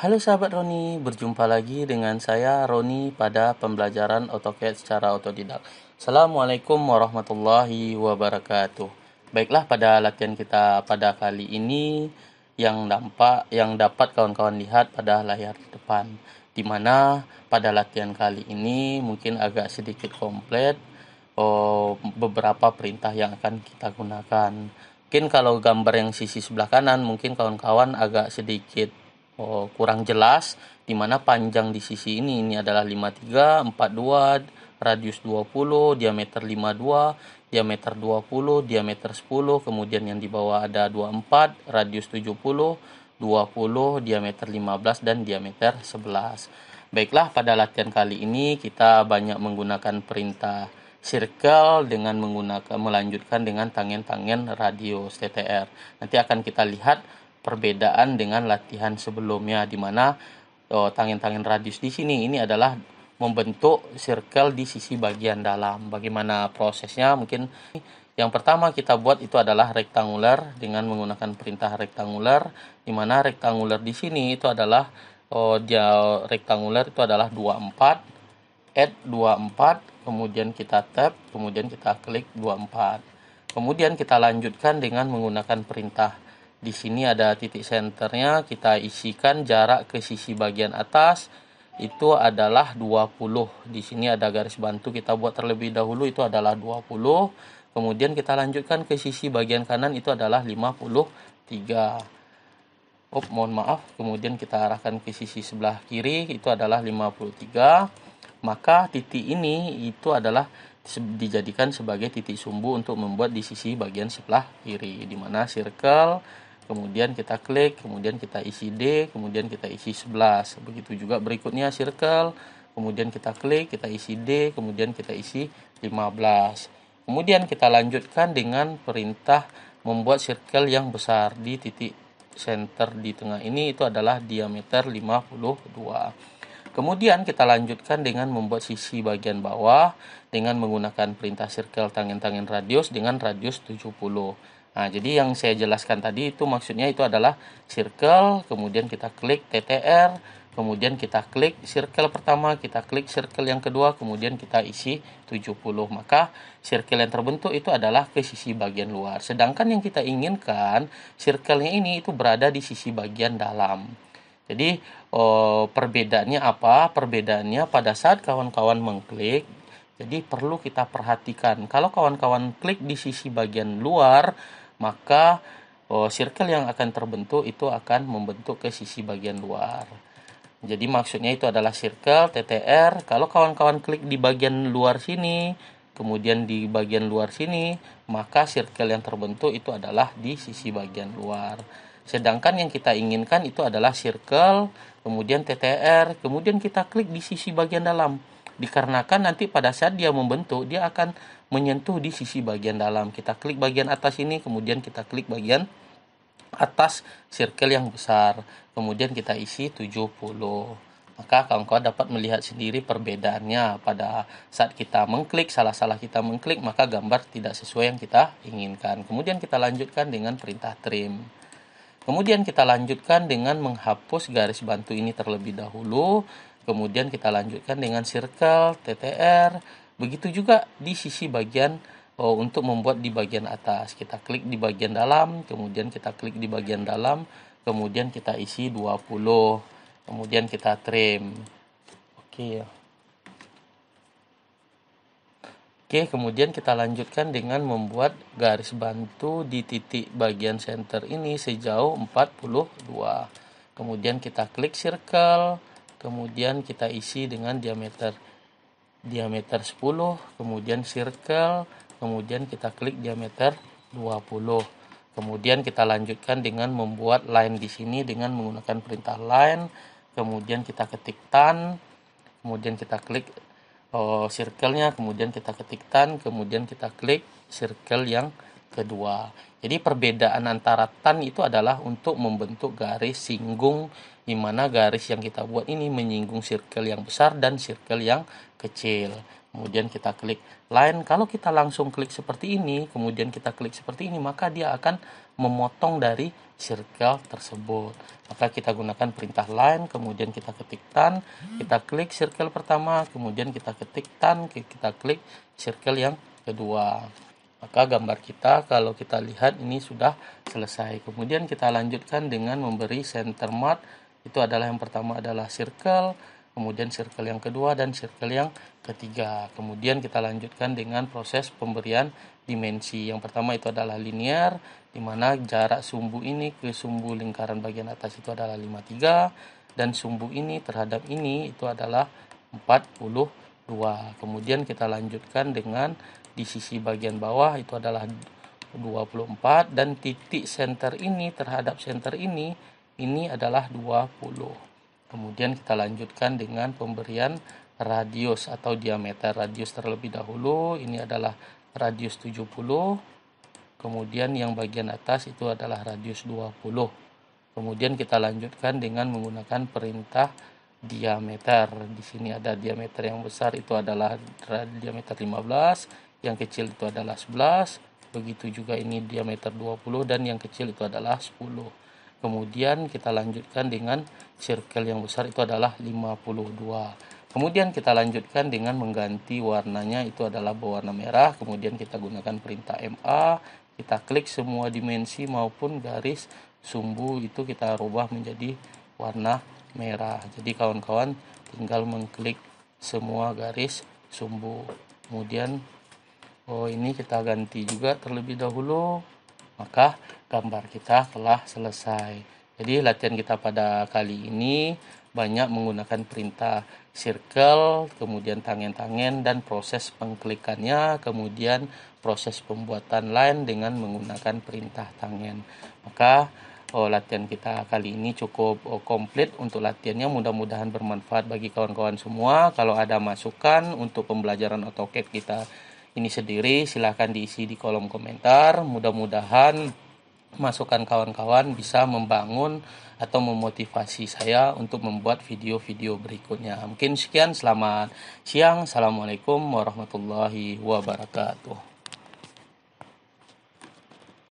Halo sahabat Roni, berjumpa lagi dengan saya Roni pada pembelajaran AutoCAD secara otodidak. Assalamualaikum warahmatullahi wabarakatuh. Baiklah pada latihan kita pada kali ini yang dampak yang dapat kawan-kawan lihat pada layar depan. Dimana pada latihan kali ini mungkin agak sedikit komplit oh, beberapa perintah yang akan kita gunakan. Mungkin kalau gambar yang sisi sebelah kanan mungkin kawan-kawan agak sedikit oh, kurang jelas di mana panjang di sisi ini ini adalah 53, 42, radius 20, diameter 52, diameter 20, diameter 10, kemudian yang di bawah ada 24, radius 70, 20, diameter 15 dan diameter 11. Baiklah, pada latihan kali ini kita banyak menggunakan perintah circle dengan menggunakan melanjutkan dengan tangen-tangen radius TTR. Nanti akan kita lihat perbedaan dengan latihan sebelumnya di mana oh, tangen-tangen radius di sini ini adalah membentuk circle di sisi bagian dalam. Bagaimana prosesnya? Mungkin yang pertama kita buat itu adalah rectangular dengan menggunakan perintah rectangular di mana rectangular di sini itu adalah oh, dia rectangular itu adalah 24 add 24 kemudian kita tap, kemudian kita klik 24 kemudian kita lanjutkan dengan menggunakan perintah di sini ada titik senternya kita isikan jarak ke sisi bagian atas itu adalah 20 di sini ada garis bantu kita buat terlebih dahulu itu adalah 20 kemudian kita lanjutkan ke sisi bagian kanan itu adalah 53 Oh, mohon maaf kemudian kita arahkan ke sisi sebelah kiri itu adalah 53 maka titik ini itu adalah dijadikan sebagai titik sumbu untuk membuat di sisi bagian sebelah kiri di mana circle kemudian kita klik, kemudian kita isi D, kemudian kita isi 11. Begitu juga berikutnya circle, kemudian kita klik, kita isi D, kemudian kita isi 15. Kemudian kita lanjutkan dengan perintah membuat circle yang besar di titik center di tengah ini itu adalah diameter 52. Kemudian kita lanjutkan dengan membuat sisi bagian bawah dengan menggunakan perintah circle tangen-tangen radius dengan radius 70. Nah, jadi yang saya jelaskan tadi itu maksudnya itu adalah circle, kemudian kita klik TTR, kemudian kita klik circle pertama, kita klik circle yang kedua, kemudian kita isi 70. Maka circle yang terbentuk itu adalah ke sisi bagian luar. Sedangkan yang kita inginkan, circle-nya ini itu berada di sisi bagian dalam. Jadi, oh, perbedaannya apa? Perbedaannya pada saat kawan-kawan mengklik, jadi perlu kita perhatikan. Kalau kawan-kawan klik di sisi bagian luar, maka oh, circle yang akan terbentuk itu akan membentuk ke sisi bagian luar. Jadi maksudnya itu adalah circle TTR. Kalau kawan-kawan klik di bagian luar sini, kemudian di bagian luar sini, maka circle yang terbentuk itu adalah di sisi bagian luar. Sedangkan yang kita inginkan itu adalah circle, kemudian TTR, kemudian kita klik di sisi bagian dalam. Dikarenakan nanti pada saat dia membentuk, dia akan menyentuh di sisi bagian dalam. Kita klik bagian atas ini, kemudian kita klik bagian atas circle yang besar. Kemudian kita isi 70. Maka kawan-kawan dapat melihat sendiri perbedaannya pada saat kita mengklik, salah-salah kita mengklik, maka gambar tidak sesuai yang kita inginkan. Kemudian kita lanjutkan dengan perintah trim. Kemudian kita lanjutkan dengan menghapus garis bantu ini terlebih dahulu. Kemudian kita lanjutkan dengan circle, TTR, Begitu juga di sisi bagian oh, untuk membuat di bagian atas. Kita klik di bagian dalam, kemudian kita klik di bagian dalam, kemudian kita isi 20, kemudian kita trim. Oke okay. Ya. Oke, okay, kemudian kita lanjutkan dengan membuat garis bantu di titik bagian center ini sejauh 42. Kemudian kita klik circle, kemudian kita isi dengan diameter diameter 10 kemudian circle kemudian kita klik diameter 20 kemudian kita lanjutkan dengan membuat line di sini dengan menggunakan perintah line kemudian kita ketik tan kemudian kita klik circlenya eh, circle-nya kemudian kita ketik tan kemudian kita klik circle yang kedua. Jadi perbedaan antara tan itu adalah untuk membentuk garis singgung di mana garis yang kita buat ini menyinggung circle yang besar dan circle yang kecil. Kemudian kita klik line. Kalau kita langsung klik seperti ini, kemudian kita klik seperti ini, maka dia akan memotong dari circle tersebut. Maka kita gunakan perintah line, kemudian kita ketik tan, kita klik circle pertama, kemudian kita ketik tan, kita klik circle yang kedua maka gambar kita kalau kita lihat ini sudah selesai kemudian kita lanjutkan dengan memberi center mark itu adalah yang pertama adalah circle kemudian circle yang kedua dan circle yang ketiga kemudian kita lanjutkan dengan proses pemberian dimensi yang pertama itu adalah linear di mana jarak sumbu ini ke sumbu lingkaran bagian atas itu adalah 53 dan sumbu ini terhadap ini itu adalah 42 kemudian kita lanjutkan dengan di sisi bagian bawah itu adalah 24 dan titik center ini terhadap center ini ini adalah 20 kemudian kita lanjutkan dengan pemberian radius atau diameter radius terlebih dahulu ini adalah radius 70 kemudian yang bagian atas itu adalah radius 20 kemudian kita lanjutkan dengan menggunakan perintah diameter di sini ada diameter yang besar itu adalah diameter 15 yang kecil itu adalah 11 begitu juga ini diameter 20 dan yang kecil itu adalah 10 kemudian kita lanjutkan dengan circle yang besar itu adalah 52 kemudian kita lanjutkan dengan mengganti warnanya itu adalah berwarna merah kemudian kita gunakan perintah MA kita klik semua dimensi maupun garis sumbu itu kita rubah menjadi warna merah jadi kawan-kawan tinggal mengklik semua garis sumbu kemudian oh ini kita ganti juga terlebih dahulu maka gambar kita telah selesai jadi latihan kita pada kali ini banyak menggunakan perintah circle kemudian tangan-tangan dan proses pengklikannya kemudian proses pembuatan line dengan menggunakan perintah tangan maka oh, latihan kita kali ini cukup oh, komplit untuk latihannya mudah-mudahan bermanfaat bagi kawan-kawan semua kalau ada masukan untuk pembelajaran AutoCAD kita ini sendiri silahkan diisi di kolom komentar mudah-mudahan masukan kawan-kawan bisa membangun atau memotivasi saya untuk membuat video-video berikutnya. Mungkin sekian, selamat siang. Assalamualaikum warahmatullahi wabarakatuh.